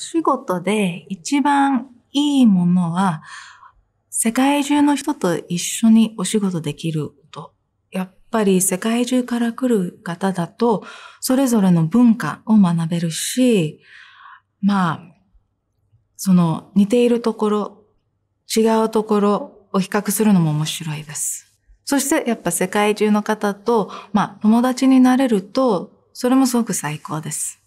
仕事で一番いいものは、世界中の人と一緒にお仕事できること。やっぱり世界中から来る方だと、それぞれの文化を学べるし、まあ、その似ているところ、違うところを比較するのも面白いです。そしてやっぱ世界中の方と、まあ友達になれると、それもすごく最高です。